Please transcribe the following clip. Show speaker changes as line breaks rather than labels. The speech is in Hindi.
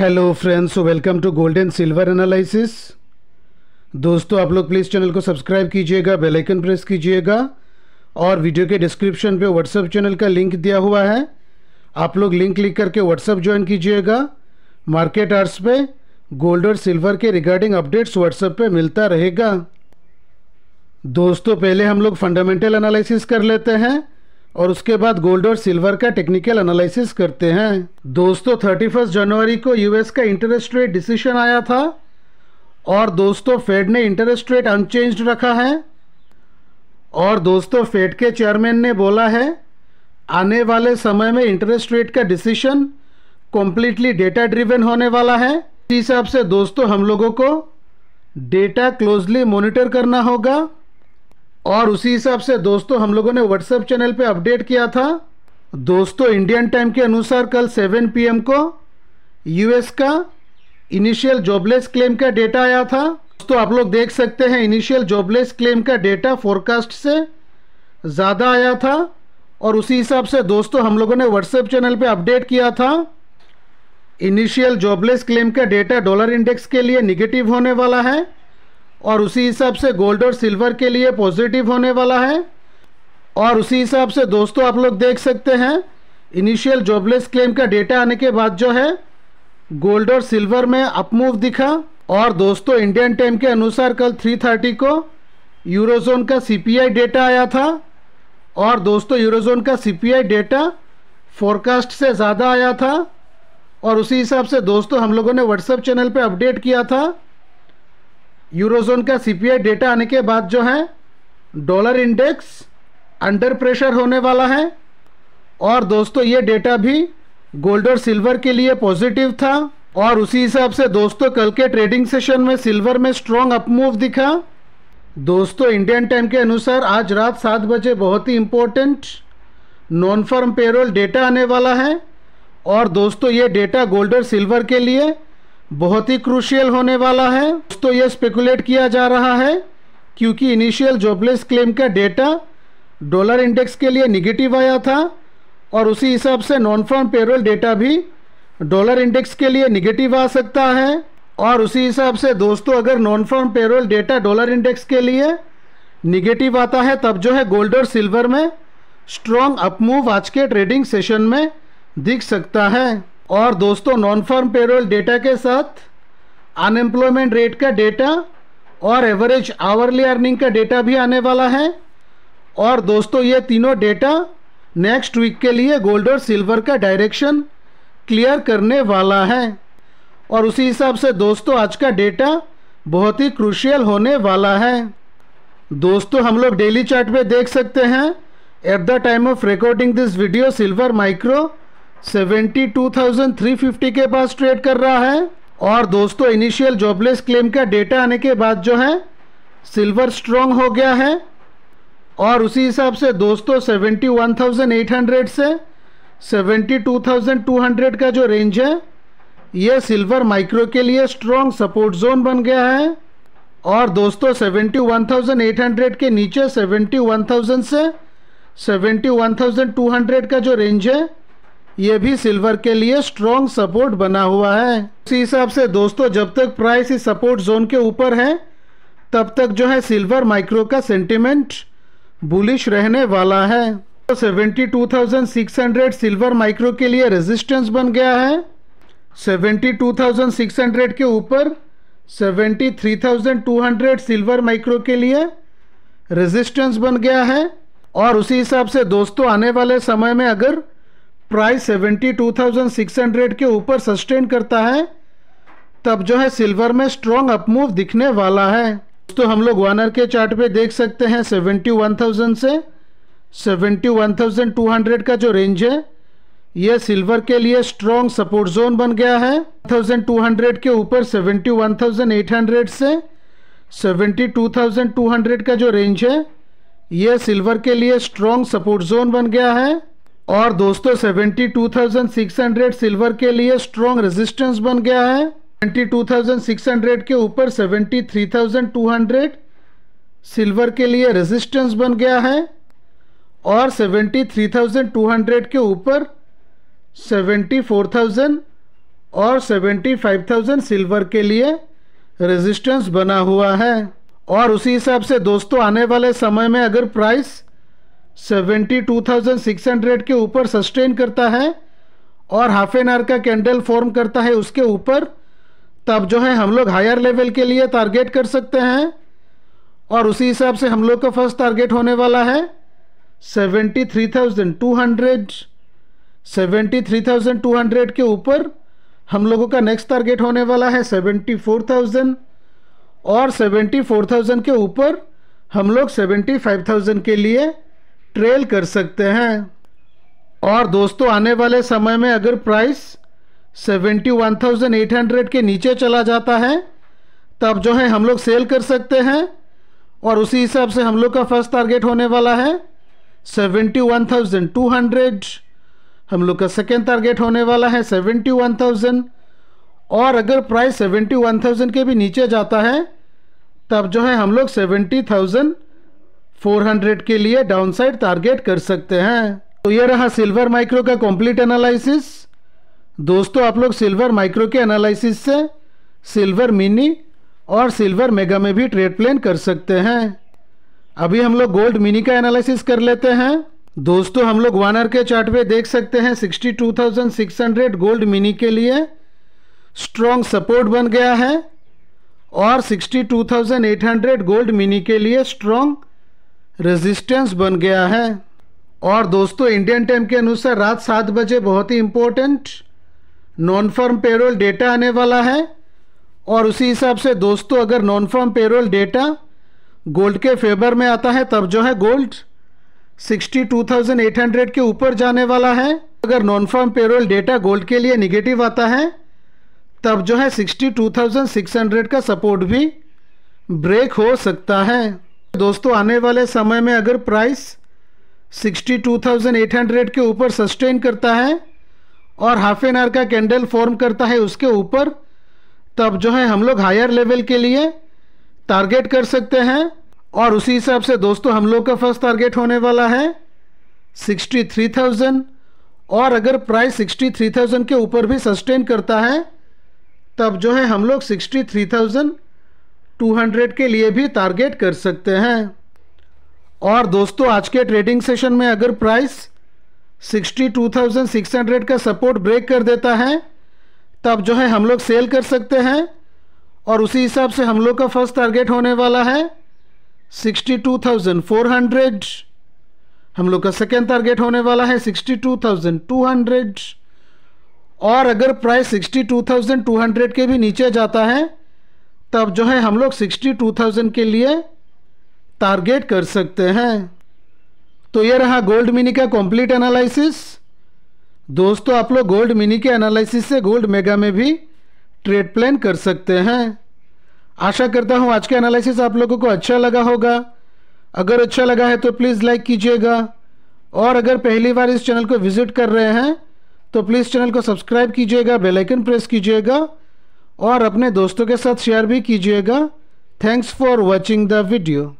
hello friends welcome to gold and silver analysis दोस्तों आप लोग प्लीज़ चैनल को सब्सक्राइब कीजिएगा बेल आइकन प्रेस कीजिएगा और वीडियो के डिस्क्रिप्शन पे व्हाट्सअप चैनल का लिंक दिया हुआ है आप लोग लिंक क्लिक करके व्हाट्सअप ज्वाइन कीजिएगा मार्केट आर्ट्स पे गोल्ड और सिल्वर के रिगार्डिंग अपडेट्स व्हाट्सएप पर मिलता रहेगा दोस्तों पहले हम लोग फंडामेंटल एनालिसिस कर लेते हैं और उसके बाद गोल्ड और सिल्वर का टेक्निकल एनालिसिस करते हैं दोस्तों थर्टी फर्स्ट जनवरी को यूएस का इंटरेस्ट रेट डिसीशन आया था और दोस्तों फेड ने इंटरेस्ट रेट अनचेंज रखा है और दोस्तों फेड के चेयरमैन ने बोला है आने वाले समय में इंटरेस्ट रेट का डिसीशन कम्प्लीटली डेटा ड्रिवन होने वाला है इस हिसाब से दोस्तों हम लोगों को डेटा क्लोजली मॉनिटर करना होगा और उसी हिसाब से दोस्तों हम लोगों ने व्हाट्सएप चैनल पे अपडेट किया था दोस्तों इंडियन टाइम के अनुसार कल 7 पीएम को यूएस का इनिशियल जॉबलेस क्लेम का डेटा आया था दोस्तों आप लोग देख सकते हैं इनिशियल जॉबलेस क्लेम का डेटा फोरकास्ट से ज़्यादा आया था और उसी हिसाब से दोस्तों हम लोगों ने व्हाट्सएप चैनल पर अपडेट किया था इनिशियल जॉबलेस क्लेम का डेटा डॉलर इंडेक्स के लिए निगेटिव होने वाला है और उसी हिसाब से गोल्ड और सिल्वर के लिए पॉजिटिव होने वाला है और उसी हिसाब से दोस्तों आप लोग देख सकते हैं इनिशियल जॉबलेस क्लेम का डेटा आने के बाद जो है गोल्ड और सिल्वर में अपमूव दिखा और दोस्तों इंडियन टाइम के अनुसार कल 3:30 को यूरोजोन का सीपीआई डेटा आया था और दोस्तों यूरोजोन का सीपीआई डेटा फोरकास्ट से ज़्यादा आया था और उसी हिसाब से दोस्तों हम लोगों ने व्हाट्सएप चैनल पर अपडेट किया था यूरोजोन का सीपीआई डेटा आने के बाद जो है डॉलर इंडेक्स अंडर प्रेशर होने वाला है और दोस्तों ये डेटा भी गोल्ड और सिल्वर के लिए पॉजिटिव था और उसी हिसाब से दोस्तों कल के ट्रेडिंग सेशन में सिल्वर में स्ट्रॉन्ग अपमूव दिखा दोस्तों इंडियन टाइम के अनुसार आज रात सात बजे बहुत ही important non farm payroll data आने वाला है और दोस्तों ये डेटा गोल्ड और सिल्वर के लिए बहुत ही क्रूशियल होने वाला है तो ये स्पेकुलेट किया जा रहा है क्योंकि इनिशियल जॉबलेस क्लेम का डेटा डॉलर इंडेक्स के लिए निगेटिव आया था और उसी हिसाब से नॉन फॉर्म पेरोल डेटा भी डॉलर इंडेक्स के लिए निगेटिव आ सकता है और उसी हिसाब से दोस्तों अगर non farm payroll data dollar index के लिए निगेटिव आता है तब जो है गोल्ड और सिल्वर में स्ट्रॉन्ग अपमूव आज के ट्रेडिंग सेशन में दिख सकता है और दोस्तों नॉन फार्म पेरोल डेटा के साथ अनएम्प्लॉयमेंट रेट का डेटा और एवरेज आवरली अर्निंग का डेटा भी आने वाला है और दोस्तों ये तीनों डेटा नेक्स्ट वीक के लिए गोल्ड और सिल्वर का डायरेक्शन क्लियर करने वाला है और उसी हिसाब से दोस्तों आज का डेटा बहुत ही क्रूशियल होने वाला है दोस्तों हम लोग डेली चार्ट में देख सकते हैं at the time of recording this video silver micro 72,350 के पास ट्रेड कर रहा है और दोस्तों इनिशियल जॉबलेस क्लेम का डेटा आने के बाद जो है सिल्वर स्ट्रॉन्ग हो गया है और उसी हिसाब से दोस्तों 71,800 से 72,200 का जो रेंज है यह सिल्वर माइक्रो के लिए स्ट्रॉन्ग सपोर्ट जोन बन गया है और दोस्तों 71,800 के नीचे 71,000 से 71,200 का जो रेंज है ये भी सिल्वर के लिए स्ट्रॉन्ग सपोर्ट बना हुआ है उसी हिसाब से दोस्तों जब तक प्राइस इस सपोर्ट जोन के ऊपर है तब तक जो है सिल्वर माइक्रो का सेंटिमेंट बुलिश रहने वाला है तो 72,600 सिल्वर माइक्रो के लिए रेजिस्टेंस बन गया है 72,600 के ऊपर 73,200 सिल्वर माइक्रो के लिए रेजिस्टेंस बन गया है और उसी हिसाब से दोस्तों आने वाले समय में अगर प्राइस 72,600 के ऊपर सस्टेन करता है तब जो है सिल्वर में स्ट्रॉन्ग अपमूव दिखने वाला है तो हम लोग वानर के चार्ट पे देख सकते हैं 71,000 से 71,200 का जो रेंज है यह सिल्वर के लिए स्ट्रॉन्ग सपोर्ट जोन बन गया है 1,200 के ऊपर 71,800 से 72,200 का जो रेंज है यह सिल्वर के लिए स्ट्रॉन्ग सपोर्ट जोन बन गया है और दोस्तों 72,600 सिल्वर के लिए स्ट्रॉन्ग रेजिस्टेंस बन गया है 22,600 के ऊपर 73,200 सिल्वर के लिए रेजिस्टेंस बन गया है और 73,200 के ऊपर 74,000 और 75,000 सिल्वर के लिए रेजिस्टेंस बना हुआ है और उसी हिसाब से दोस्तों आने वाले समय में अगर प्राइस 72,600 के ऊपर सस्टेन करता है और हाफ एन आवर का कैंडल फॉर्म करता है उसके ऊपर तब जो है हम लोग हायर लेवल के लिए टारगेट कर सकते हैं और उसी हिसाब से हम लोग का फर्स्ट टारगेट होने वाला है 73,200 73,200 के ऊपर हम लोगों का नेक्स्ट टारगेट होने वाला है 74,000 और 74,000 के ऊपर हम लोग 75,000 के लिए ट्रेल कर सकते हैं और दोस्तों आने वाले समय में अगर प्राइस 71,800 के नीचे चला जाता है तब जो है हम लोग सेल कर सकते हैं और उसी हिसाब से हम लोग का फर्स्ट टारगेट होने वाला है 71,200 हम लोग का सेकेंड टारगेट होने वाला है 71,000 और अगर प्राइस 71,000 के भी नीचे जाता है तब जो है हम लोग थाउजेंड 400 के लिए डाउनसाइड टारगेट कर सकते हैं तो यह रहा सिल्वर माइक्रो का कंप्लीट एनालिसिस दोस्तों आप लोग सिल्वर माइक्रो के एनालिसिस से सिल्वर मिनी और सिल्वर मेगा में भी ट्रेड प्लान कर सकते हैं अभी हम लोग गोल्ड मिनी का एनालिसिस कर लेते हैं दोस्तों हम लोग वन आर के चार्ट पे देख सकते हैं 62,600 गोल्ड मिनी के लिए स्ट्रॉन्ग सपोर्ट बन गया है और 62,800 गोल्ड मिनी के लिए स्ट्रॉन्ग रेजिस्टेंस बन गया है और दोस्तों इंडियन टाइम के अनुसार रात सात बजे बहुत ही important non farm payroll data आने वाला है और उसी हिसाब से दोस्तों अगर non farm payroll data gold के फेवर में आता है तब जो है गोल्ड 62,800 के ऊपर जाने वाला है अगर non farm payroll data gold के लिए निगेटिव आता है तब जो है 62,600 का सपोर्ट भी ब्रेक हो सकता है दोस्तों आने वाले समय में अगर प्राइस 62,800 के ऊपर सस्टेन करता है और हाफ एन आवर का कैंडल फॉर्म करता है उसके ऊपर तब जो है हम लोग हायर लेवल के लिए टारगेट कर सकते हैं और उसी हिसाब से दोस्तों हम लोग का फर्स्ट टारगेट होने वाला है 63,000 और अगर प्राइस 63,000 के ऊपर भी सस्टेन करता है तब जो है हम लोग सिक्सटी 200 के लिए भी टारगेट कर सकते हैं और दोस्तों आज के ट्रेडिंग सेशन में अगर प्राइस 62,600 का सपोर्ट ब्रेक कर देता है तब जो है हम लोग सेल कर सकते हैं और उसी हिसाब से हम लोग का फर्स्ट टारगेट होने वाला है 62,400 हम लोग का सेकेंड टारगेट होने वाला है 62,200 और अगर प्राइस 62,200 के भी नीचे जाता है तब जो है हम लोग सिक्सटी टू थाउजेंड के लिए टारगेट कर सकते हैं तो ये रहा गोल्ड मिनी का कंप्लीट एनालिसिस दोस्तों आप लोग गोल्ड मिनी के एनालिसिस से गोल्ड मेगा में भी ट्रेड प्लान कर सकते हैं आशा करता हूँ आज का एनालिसिस आप लोगों को अच्छा लगा होगा अगर अच्छा लगा है तो प्लीज़ लाइक कीजिएगा और अगर पहली बार इस चैनल को विज़िट कर रहे हैं तो प्लीज़ चैनल को सब्सक्राइब कीजिएगा बेलाइकन प्रेस कीजिएगा और अपने दोस्तों के साथ शेयर भी कीजिएगा thanks for watching the video